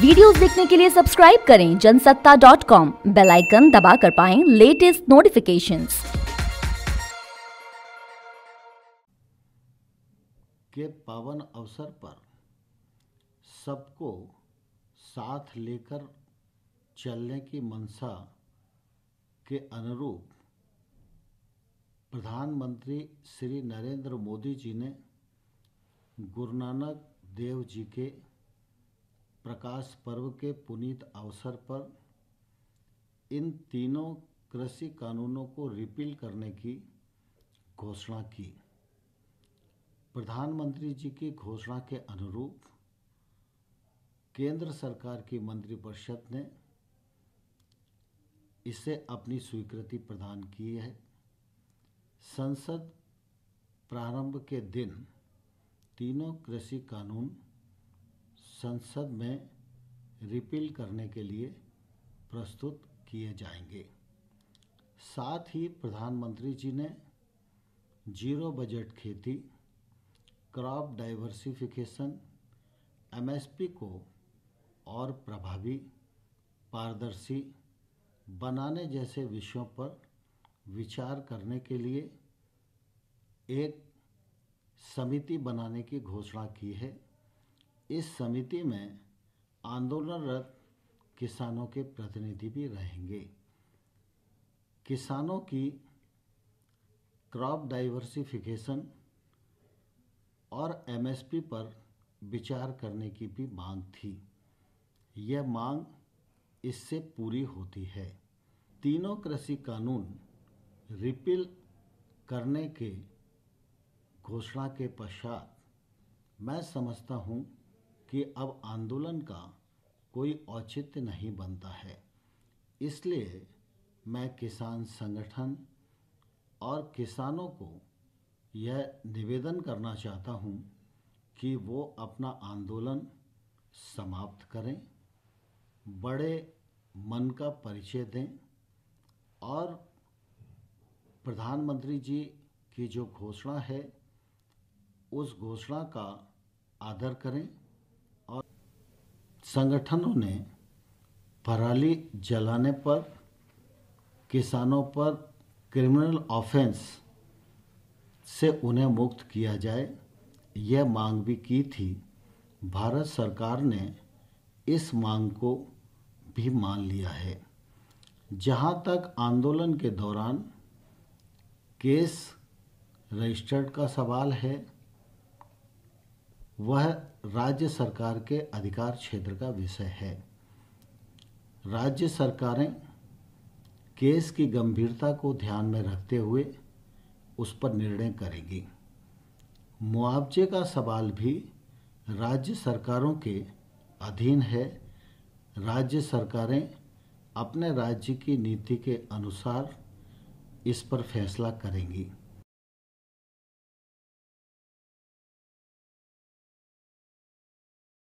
videos देखने के लिए सब्सक्राइब करें जनसत्ता डॉट कॉम बेलाइकन दबा कर पाए लेटेस्ट नोटिफिकेशन के पावन अवसर पर सबको साथ लेकर चलने की मंशा के अनुरूप प्रधानमंत्री श्री नरेंद्र मोदी जी ने गुरु नानक देव जी के प्रकाश पर्व के पुनीत अवसर पर इन तीनों कृषि कानूनों को रिपील करने की घोषणा की प्रधानमंत्री जी की घोषणा के अनुरूप केंद्र सरकार की मंत्रिपरिषद ने इसे अपनी स्वीकृति प्रदान की है संसद प्रारंभ के दिन तीनों कृषि कानून संसद में रिपील करने के लिए प्रस्तुत किए जाएंगे साथ ही प्रधानमंत्री जी ने जीरो बजट खेती क्रॉप डाइवर्सिफिकेशन एमएसपी को और प्रभावी पारदर्शी बनाने जैसे विषयों पर विचार करने के लिए एक समिति बनाने की घोषणा की है इस समिति में आंदोलनरत किसानों के प्रतिनिधि भी रहेंगे किसानों की क्रॉप डाइवर्सिफिकेशन और एमएसपी पर विचार करने की भी मांग थी यह मांग इससे पूरी होती है तीनों कृषि कानून रिपील करने के घोषणा के पश्चात मैं समझता हूँ कि अब आंदोलन का कोई औचित्य नहीं बनता है इसलिए मैं किसान संगठन और किसानों को यह निवेदन करना चाहता हूँ कि वो अपना आंदोलन समाप्त करें बड़े मन का परिचय दें और प्रधानमंत्री जी की जो घोषणा है उस घोषणा का आदर करें संगठनों ने पराली जलाने पर किसानों पर क्रिमिनल ऑफेंस से उन्हें मुक्त किया जाए यह मांग भी की थी भारत सरकार ने इस मांग को भी मान लिया है जहाँ तक आंदोलन के दौरान केस रजिस्टर्ड का सवाल है वह राज्य सरकार के अधिकार क्षेत्र का विषय है राज्य सरकारें केस की गंभीरता को ध्यान में रखते हुए उस पर निर्णय करेगी मुआवजे का सवाल भी राज्य सरकारों के अधीन है राज्य सरकारें अपने राज्य की नीति के अनुसार इस पर फैसला करेंगी